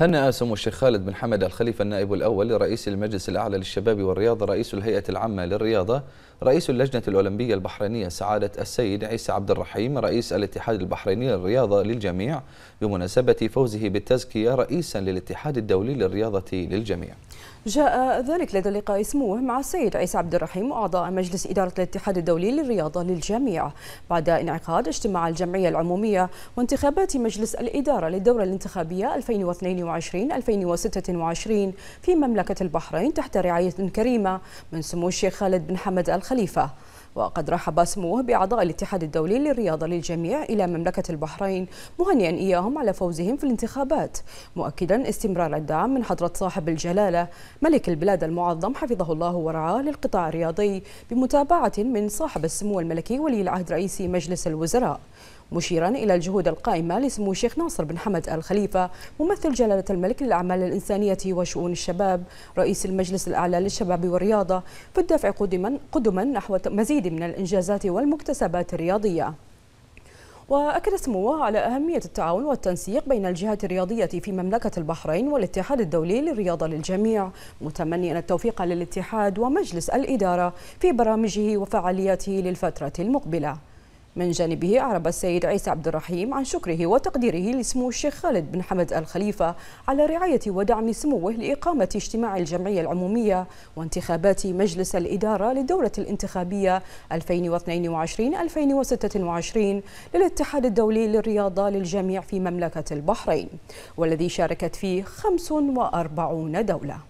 هنأ سمو الشيخ خالد بن حمد الخليفة النائب الأول لرئيس المجلس الأعلى للشباب والرياضة رئيس الهيئة العامة للرياضة رئيس اللجنة الأولمبية البحرينية سعادة السيد عيسى عبد الرحيم رئيس الاتحاد البحريني للرياضة للجميع بمناسبة فوزه بالتزكية رئيسا للاتحاد الدولي للرياضة للجميع جاء ذلك لدى لقاء سموه مع السيد عيسى عبد الرحيم أعضاء مجلس إدارة الاتحاد الدولي للرياضة للجميع بعد انعقاد اجتماع الجمعية العمومية وانتخابات مجلس الإدارة للدورة الانتخابية 2022-2026 في مملكة البحرين تحت رعاية كريمة من سمو الشيخ خالد بن حمد الخ الخليفة وقد رحب سموه بأعضاء الاتحاد الدولي للرياضة للجميع إلى مملكة البحرين مهنيا إياهم على فوزهم في الانتخابات مؤكدا استمرار الدعم من حضرة صاحب الجلالة ملك البلاد المعظم حفظه الله ورعاه للقطاع الرياضي بمتابعة من صاحب السمو الملكي ولي العهد رئيس مجلس الوزراء مشيرا إلى الجهود القائمة لسمو الشيخ ناصر بن حمد الخليفة ممثل جلالة الملك للأعمال الإنسانية وشؤون الشباب رئيس المجلس الأعلى للشباب والرياضة في الدفع قدما قدما نحو مزيد من الإنجازات والمكتسبات الرياضية وأكد سموه على أهمية التعاون والتنسيق بين الجهات الرياضية في مملكة البحرين والاتحاد الدولي للرياضة للجميع متمنيا التوفيق للاتحاد ومجلس الإدارة في برامجه وفعالياته للفترة المقبلة من جانبه أعرب السيد عيسى عبد الرحيم عن شكره وتقديره لسمو الشيخ خالد بن حمد الخليفة على رعاية ودعم سموه لإقامة اجتماع الجمعية العمومية وانتخابات مجلس الإدارة للدورة الانتخابية 2022-2026 للاتحاد الدولي للرياضة للجميع في مملكة البحرين والذي شاركت فيه 45 دولة